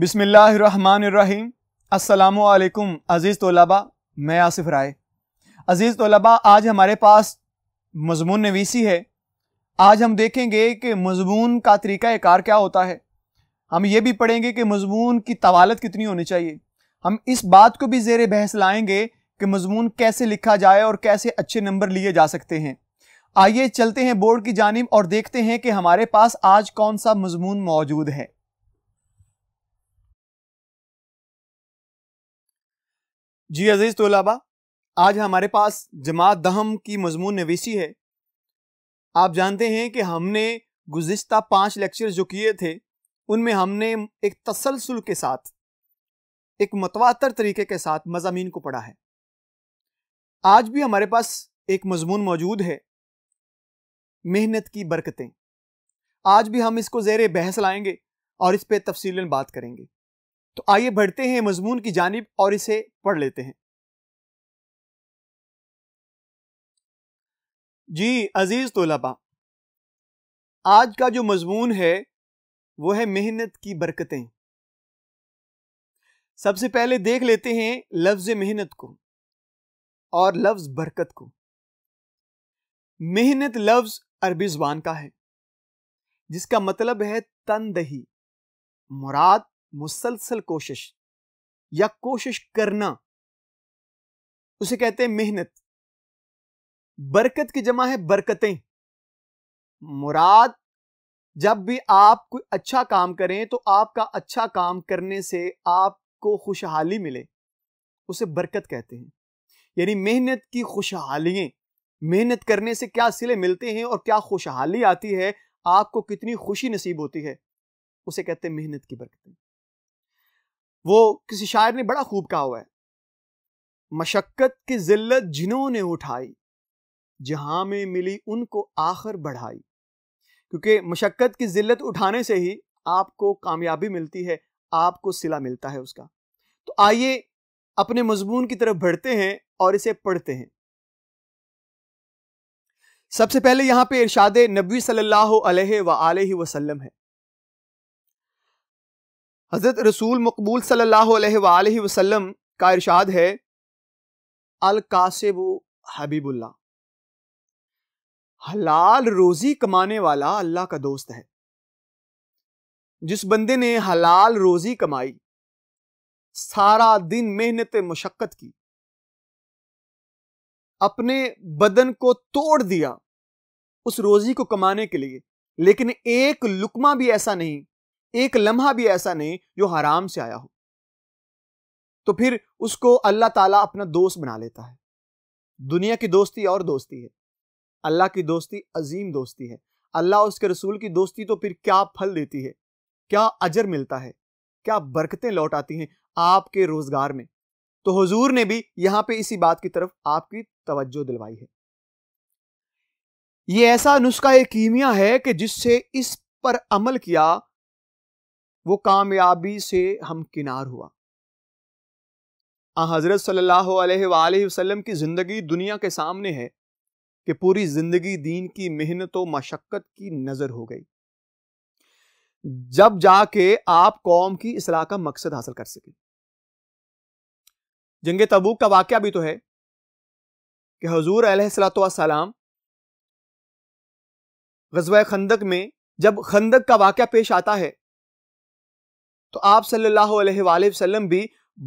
बिसमीम् अल्लाम अज़ीज़ तोलबा मैं आसिफ राय अज़ीज़ तोलबा आज हमारे पास मजमून नवीसी है आज हम देखेंगे कि मजमून का तरीका कार क्या होता है हम ये भी पढ़ेंगे कि मजमून की तवालत कितनी होनी चाहिए हम इस बात को भी जेर बहस लाएंगे कि मजमून कैसे लिखा जाए और कैसे अच्छे नंबर लिए जा सकते हैं आइए चलते हैं बोर्ड की जानब और देखते हैं कि हमारे पास आज कौन सा मजमून मौजूद है जी अजीज़ तोलाबा आज हमारे पास जमात दहम की मजमून नवीसी है आप जानते हैं कि हमने गुज्त पाँच लेक्चर जो किए थे उनमें हमने एक तसलसल के साथ एक मतवातर तरीके के साथ मजामी को पढ़ा है आज भी हमारे पास एक मजमून मौजूद है मेहनत की बरकतें आज भी हम इसको ज़ेर बहस लाएंगे और इस पर तफसी बात करेंगे तो आइए बढ़ते हैं मजमून की जानब और इसे पढ़ लेते हैं जी अज़ीज़ तोलाबा आज का जो मजमून है वो है मेहनत की बरकतें सबसे पहले देख लेते हैं लफ्ज़ मेहनत को और लफ्ज़ बरकत को मेहनत लफ्ज़ अरबी ज़बान का है जिसका मतलब है तनदही मुराद मुसलसल कोशिश या कोशिश करना उसे कहते हैं मेहनत बरकत की जमा है बरकतें मुराद जब भी आप कोई अच्छा काम करें तो आपका अच्छा काम करने से आपको खुशहाली मिले उसे बरकत कहते हैं यानी मेहनत की खुशहालियां मेहनत करने से क्या सिले मिलते हैं और क्या खुशहाली आती है आपको कितनी खुशी नसीब होती है उसे कहते हैं मेहनत की बरकतें वो किसी शायर ने बड़ा खूब कहा हुआ है मशक्क़त की जिल्लत जिन्होंने उठाई जहाँ में मिली उनको आखिर बढ़ाई क्योंकि मशक्क़त की जिल्लत उठाने से ही आपको कामयाबी मिलती है आपको सिला मिलता है उसका तो आइए अपने मजमून की तरफ बढ़ते हैं और इसे पढ़ते हैं सबसे पहले यहाँ पे इरशाद नबी सल्लल्लाहु अलैहि वसल्लम है हज़रत रसूल मकबूल सल्लल्लाहु अलैहि का इरशाद है अल कासिब हबीबुल्ला हलाल रोज़ी कमाने वाला अल्लाह का दोस्त है जिस बंदे ने हलाल रोज़ी कमाई सारा दिन मेहनत मशक्क़त की अपने बदन को तोड़ दिया उस रोज़ी को कमाने के लिए लेकिन एक लुकमा भी ऐसा नहीं एक लम्हा भी ऐसा नहीं जो हराम से आया हो तो फिर उसको अल्लाह ताला अपना दोस्त बना लेता है दुनिया की दोस्ती और दोस्ती है अल्लाह की दोस्ती अजीम दोस्ती है अल्लाह उसके रसूल की दोस्ती तो फिर क्या फल देती है क्या अजर मिलता है क्या बरकतें लौट आती हैं आपके रोजगार में तो हुजूर ने भी यहां पे इसी बात की तरफ आपकी तवज्जो दिलवाई है ये ऐसा नुस्खा एक कीमिया है कि जिससे इस पर अमल किया वो कामयाबी से हमकिनार हुआ आ हज़रत सल्लल्लाहु अलैहि वसल्लम की ज़िंदगी दुनिया के सामने है कि पूरी ज़िंदगी दीन की मेहनत व मशक्क़त की नज़र हो गई जब जाके आप कौम की इसलाह का मकसद हासिल कर सके जंग तबूक का वाक़ भी तो है कि हजूर सलाम गजब खंदक में जब खंदक का वाक़ पेश आता है तो आप सल्लल्लाहु अलैहि वसल्लम भी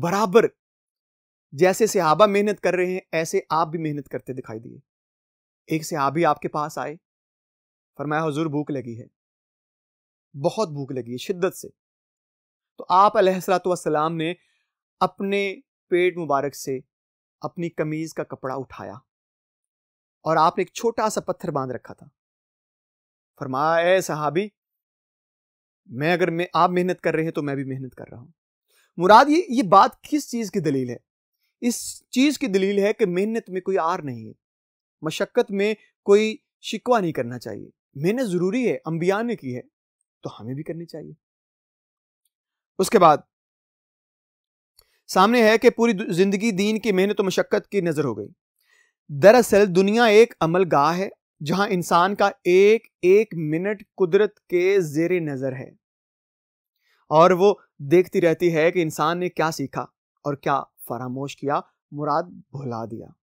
बराबर जैसे सहाबा मेहनत कर रहे हैं ऐसे आप भी मेहनत करते दिखाई दिए एक सहाबी आपके पास आए फरमाया हजूर भूख लगी है बहुत भूख लगी है शिद्दत से तो आप अलैहिस्सलाम ने अपने पेट मुबारक से अपनी कमीज का कपड़ा उठाया और आपने एक छोटा सा पत्थर बांध रखा था फरमाया ए सहाबी मैं अगर मैं आप मेहनत कर रहे हैं तो मैं भी मेहनत कर रहा हूँ मुराद ये ये बात किस चीज़ की दलील है इस चीज़ की दलील है कि मेहनत में कोई आर नहीं है मशक्क़त में कोई शिकवा नहीं करना चाहिए मेहनत ज़रूरी है अम्बिया ने की है तो हमें भी करनी चाहिए उसके बाद सामने है कि पूरी ज़िंदगी दीन की मेहनत तो मशक्क़त की नज़र हो गई दरअसल दुनिया एक अमलगाह है जहां इंसान का एक एक मिनट कुदरत के जेर नज़र है और वो देखती रहती है कि इंसान ने क्या सीखा और क्या फरामोश किया मुराद भुला दिया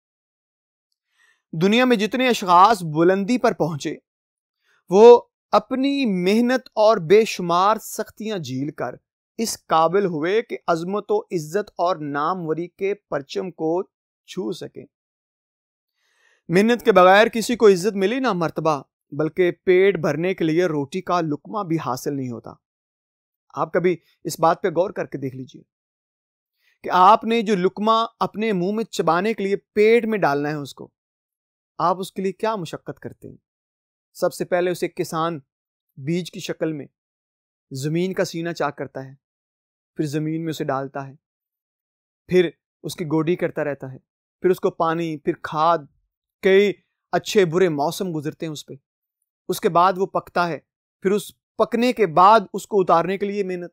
दुनिया में जितने अशास बुलंदी पर पहुंचे वो अपनी मेहनत और बेशुमार सख्तियां झील कर इस काबिल हुए कि अजमत इज्जत और नामवरी के परचम को छू सकें मेहनत के बगैर किसी को इज्जत मिली ना मरतबा बल्कि पेट भरने के लिए रोटी का लुकमा भी हासिल नहीं होता आप कभी इस बात पर गौर करके देख लीजिए कि आपने जो लुकमा अपने मुंह में चबाने के लिए पेट में डालना है उसको आप उसके लिए क्या मुशक्क़त करते हैं सबसे पहले उसे किसान बीज की शक्ल में ज़मीन का सीना चाक करता है फिर ज़मीन में उसे डालता है फिर उसकी गोडी करता रहता है फिर उसको पानी फिर खाद कई अच्छे बुरे मौसम गुजरते हैं उस पर उसके बाद वो पकता है फिर उस पकने के बाद उसको उतारने के लिए मेहनत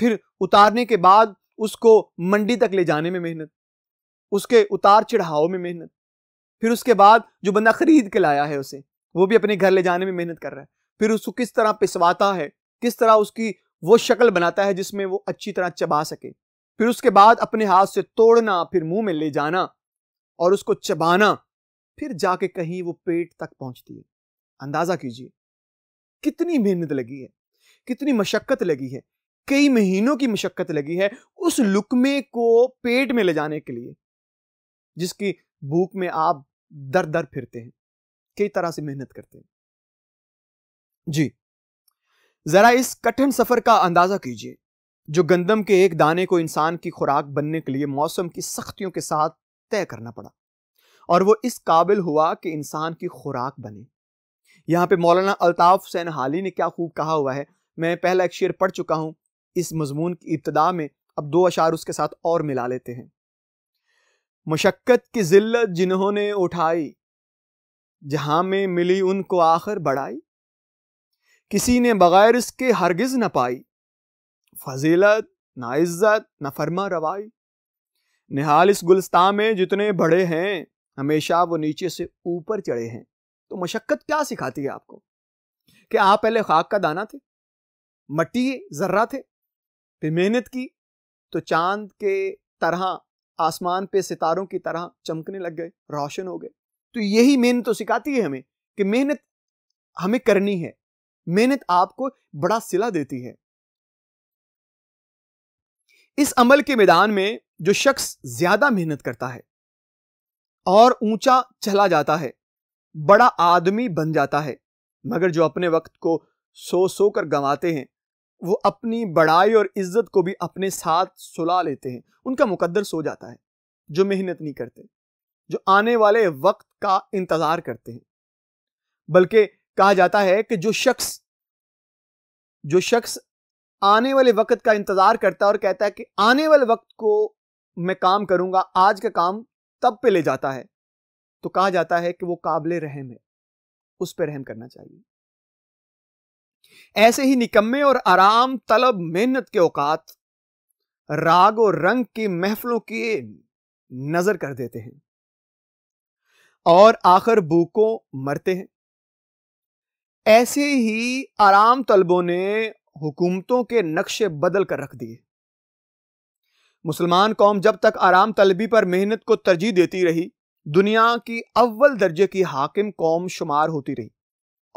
फिर उतारने के बाद उसको मंडी तक ले जाने में मेहनत उसके उतार चढ़ाव में मेहनत फिर उसके बाद जो बंदा खरीद के लाया है उसे वो भी अपने घर ले जाने में मेहनत कर रहा है फिर उसको किस तरह पिसवाता है किस तरह उसकी वो शक्ल बनाता है जिसमें वो अच्छी तरह चबा सके फिर उसके बाद अपने हाथ से तोड़ना फिर मुंह में ले जाना और उसको चबाना फिर जाके कहीं वो पेट तक पहुंचती है अंदाजा कीजिए कितनी मेहनत लगी है कितनी मशक्कत लगी है कई महीनों की मशक्कत लगी है उस लुकमे को पेट में ले जाने के लिए जिसकी भूख में आप दर दर फिरते हैं कई तरह से मेहनत करते हैं जी जरा इस कठिन सफर का अंदाजा कीजिए जो गंदम के एक दाने को इंसान की खुराक बनने के लिए मौसम की सख्तियों के साथ तय करना पड़ा और वो इस काबिल हुआ कि इंसान की खुराक बने यहाँ पे मौलाना अल्ताफ हुसैन हाली ने क्या खूब कहा हुआ है मैं पहला एक शेर पढ़ चुका हूँ इस मजमून की इब्तदा में अब दो अशार उसके साथ और मिला लेते हैं मशक्क़त की जिल्लत जिन्होंने उठाई जहाँ में मिली उनको आखिर बढ़ाई किसी ने बग़ैर इसके हरगिज़ न पाई फजीलत ना इज़्ज़त न फरमा रवाई निहाल इस गुलस्ता में जितने बड़े हैं हमेशा वो नीचे से ऊपर चढ़े हैं तो मशक्क़त क्या सिखाती है आपको कि आप पहले खाक का दाना थे मट्टी जर्रा थे फिर मेहनत की तो चांद के तरह आसमान पे सितारों की तरह चमकने लग गए रोशन हो गए तो यही मेहनत तो सिखाती है हमें कि मेहनत हमें करनी है मेहनत आपको बड़ा सिला देती है इस अमल के मैदान में जो शख्स ज्यादा मेहनत करता है और ऊंचा चला जाता है बड़ा आदमी बन जाता है मगर जो अपने वक्त को सो सो कर गंवाते हैं वो अपनी बड़ाई और इज्जत को भी अपने साथ सुला लेते हैं उनका मुकद्दर सो जाता है जो मेहनत नहीं करते जो आने वाले वक्त का इंतजार करते हैं बल्कि कहा जाता है कि जो शख्स जो शख्स आने वाले वक्त का इंतजार करता है और कहता है कि आने वाले वक्त को मैं काम करूंगा आज का काम तब पे ले जाता है तो कहा जाता है कि वो काबले रहम है उस पर रहम करना चाहिए ऐसे ही निकम्मे और आराम तलब मेहनत के औकात राग और रंग की महफलों की नजर कर देते हैं और आखिर भूखों मरते हैं ऐसे ही आराम तलबों ने हुकूमतों के नक्शे बदल कर रख दिए मुसलमान कौम जब तक आराम तलबी पर मेहनत को तरजीह देती रही दुनिया की अव्वल दर्जे की हाकिम कौम शुमार होती रही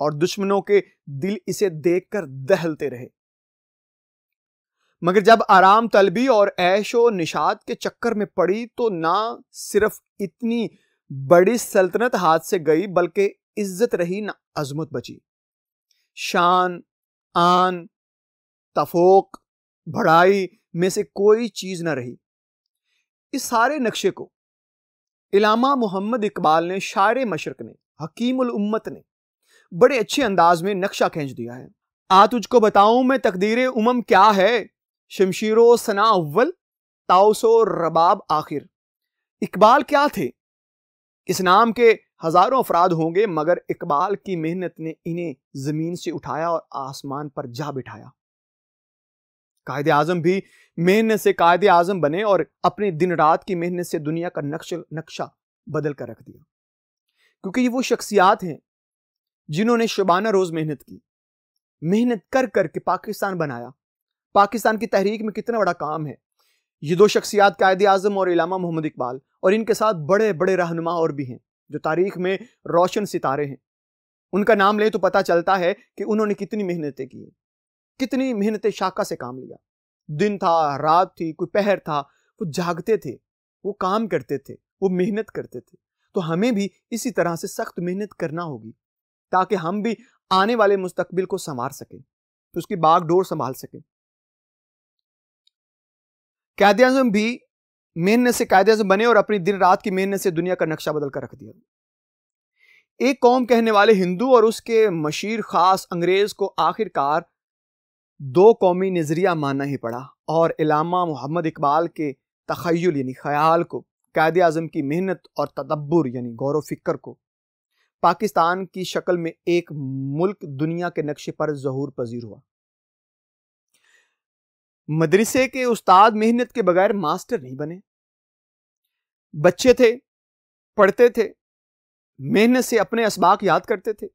और दुश्मनों के दिल इसे देखकर दहलते रहे मगर जब आराम तलबी और ऐशो निषाद के चक्कर में पड़ी तो ना सिर्फ इतनी बड़ी सल्तनत हाथ से गई बल्कि इज्जत रही ना अजमत बची शान आन तफोक भड़ाई में से कोई चीज़ ना रही इस सारे नक्शे को इलामा मोहम्मद इकबाल ने शायर मशरक ने हकीम उम्मत ने बड़े अच्छे अंदाज में नक्शा खींच दिया है आ तुझको बताऊं मैं तकदीर उमम क्या है शमशीरो सना अव्वल ताउसो रबाब आखिर इकबाल क्या थे इस नाम के हजारों अफराद होंगे मगर इकबाल की मेहनत ने इन्हें ज़मीन से उठाया और आसमान पर जा बिठाया कायद आजम भी मेहनत से कायद आजम बने और अपने दिन रात की मेहनत से दुनिया का नक्श नक्शा बदल कर रख दिया क्योंकि ये वो शख्सियात हैं जिन्होंने शबाना रोज़ मेहनत की मेहनत कर कर के पाकिस्तान बनाया पाकिस्तान की तहरीक में कितना बड़ा काम है ये दो शख्सियात कायद आजम और इलामा मोहम्मद इकबाल और इनके साथ बड़े बड़े रहनुमा और भी हैं जो तारीख में रोशन सितारे हैं उनका नाम लें तो पता चलता है कि उन्होंने कितनी मेहनतें की कितनी मेहनत शाखा से काम लिया दिन था रात थी कोई पहर था वो जागते थे वो काम करते थे वो मेहनत करते थे तो हमें भी इसी तरह से सख्त मेहनत करना होगी ताकि हम भी आने वाले मुस्तकबिल को संवार सकें तो उसकी बागडोर संभाल सकें क़ैद अजम भी मेहनत से कैद अजम बने और अपनी दिन रात की मेहनत से दुनिया का नक्शा बदल कर रख दिया एक कौम कहने वाले हिंदू और उसके मशीर खास अंग्रेज को आखिरकार दो कौमी नज़रिया मानना ही पड़ा और इलामा मोहम्मद इकबाल के तखयल यानी ख्याल को कैद अजम की मेहनत और तदब्बर यानी गौर फिक्र को पाकिस्तान की शक्ल में एक मुल्क दुनिया के नक्शे पर जहूर पजीर हुआ मदरसे के उस्ताद मेहनत के बगैर मास्टर नहीं बने बच्चे थे पढ़ते थे मेहनत से अपने इसबाक याद करते थे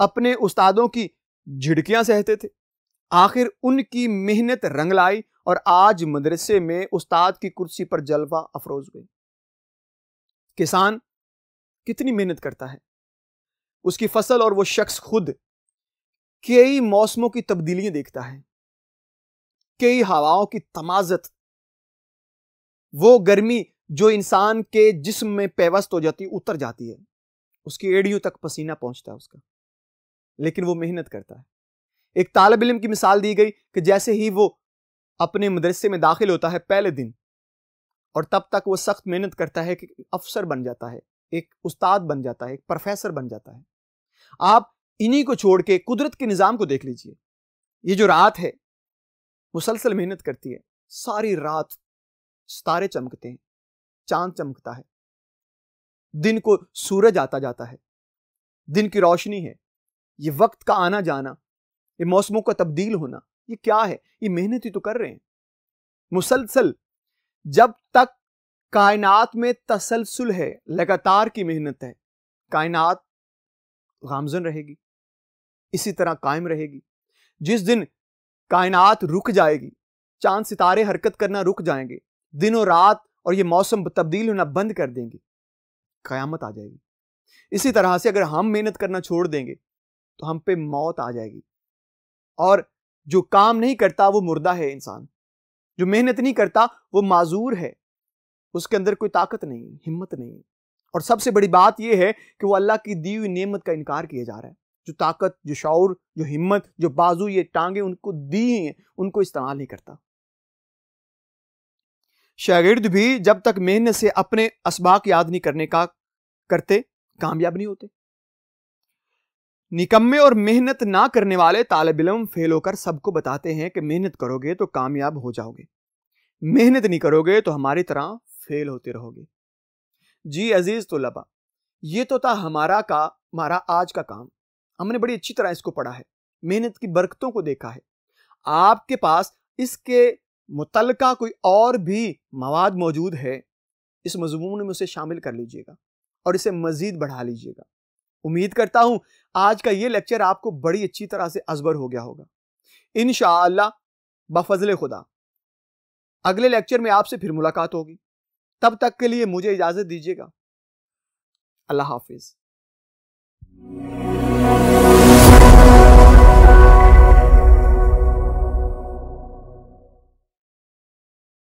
अपने उस्तादों की झिड़कियां सहते थे आखिर उनकी मेहनत रंग लाई और आज मदरसे में उस्ताद की कुर्सी पर जलवा अफरोज गई किसान कितनी मेहनत करता है उसकी फसल और वो शख्स खुद कई मौसमों की तब्दीलियां देखता है कई हवाओं की तमाजत वो गर्मी जो इंसान के जिस्म में पेवस्त हो जाती उतर जाती है उसकी एड़ियों तक पसीना पहुंचता है उसका लेकिन वो मेहनत करता है एक तालब इलम की मिसाल दी गई कि जैसे ही वो अपने मदरसे में दाखिल होता है पहले दिन और तब तक वो सख्त मेहनत करता है कि अफसर बन जाता है एक उस्ताद बन जाता है एक प्रोफेसर बन जाता है आप इन्हीं को छोड़ के कुदरत के निज़ाम को देख लीजिए ये जो रात है मुसलसल मेहनत करती है सारी रात सितारे चमकते हैं चांद चमकता है दिन को सूरज आता जाता है दिन की रोशनी है ये वक्त का आना जाना ये मौसमों का तब्दील होना ये क्या है ये मेहनत ही तो कर रहे हैं मुसलसल जब तक कायनात में तसलसल है लगातार की मेहनत है कायनात गामजन रहेगी इसी तरह कायम रहेगी जिस दिन कायनात रुक जाएगी चांद सितारे हरकत करना रुक जाएंगे दिन और रात और ये मौसम तब्दील होना बंद कर देंगे क़यामत आ जाएगी इसी तरह से अगर हम मेहनत करना छोड़ देंगे तो हम पे मौत आ जाएगी और जो काम नहीं करता वो मुर्दा है इंसान जो मेहनत नहीं करता वो माजूर है उसके अंदर कोई ताकत नहीं हिम्मत नहीं और सबसे बड़ी बात यह है कि वो अल्लाह की दी हुई नेमत का इनकार किया जा रहा है जो ताकत जो शौर जो हिम्मत जो बाजू ये टांगे उनको दी हैं उनको इस्तेमाल नहीं करता शागिर्द भी जब तक मेहनत से अपने इसबाक याद नहीं करने का करते कामयाब नहीं होते निकम्मे और मेहनत ना करने वाले तालब इलम फेल होकर सबको बताते हैं कि मेहनत करोगे तो कामयाब हो जाओगे मेहनत नहीं करोगे तो हमारी तरह फेल होते रहोगे जी अजीज़ तो लबा ये तो था हमारा का हमारा आज का काम हमने बड़ी अच्छी तरह इसको पढ़ा है मेहनत की बरकतों को देखा है आपके पास इसके मुतलका कोई और भी मवाद मौजूद है इस मजमून में उसे शामिल कर लीजिएगा और इसे मज़ीद बढ़ा लीजिएगा उम्मीद करता हूं आज का ये लेक्चर आपको बड़ी अच्छी तरह से अजबर हो गया होगा इन बफजल खुदा अगले लेक्चर में आपसे फिर मुलाकात होगी तब तक के लिए मुझे इजाज़त दीजिएगा अल्लाह हाफिज़